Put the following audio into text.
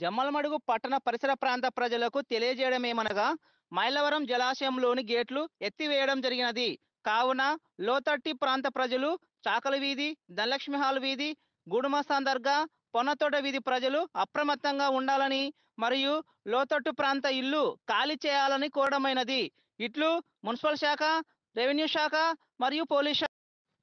జమ్మలమడుగు పట్టణ పరిసర ప్రాంత ప్రజలకు తెలియజేయడమేమనగా మైలవరం జలాశయంలోని గేట్లు ఎత్తివేయడం జరిగినది కావున లోతట్టి ప్రాంత ప్రజలు చాకల వీధి ధనలక్ష్మి హాల్ వీధి గుడుమస్తాన్ దర్గా పొన్నతోట వీధి ప్రజలు అప్రమత్తంగా ఉండాలని మరియు లోతట్టు ప్రాంత ఇల్లు ఖాళీ చేయాలని కోరడమైనది ఇట్లు మున్సిపల్ శాఖ రెవెన్యూ శాఖ మరియు పోలీస్